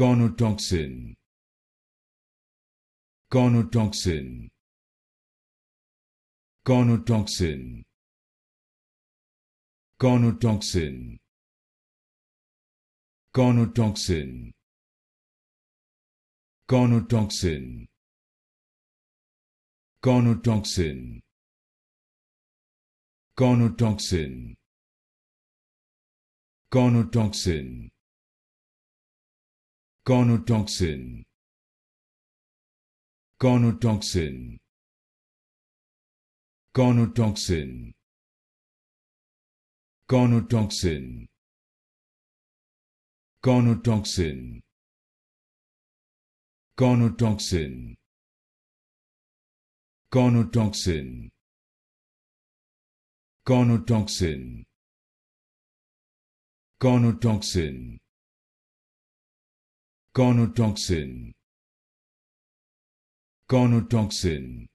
gonotoxin gonotoxin gonotoxin gonotoxin gonotoxin gonotoxin gonotoxin gonotoxin gonotoxin gonodoxin gonodoxin gonodoxin gonodoxin gonodoxin gonodoxin gonodoxin gonodoxin gonodoxin Conotoxin. Conotoxin.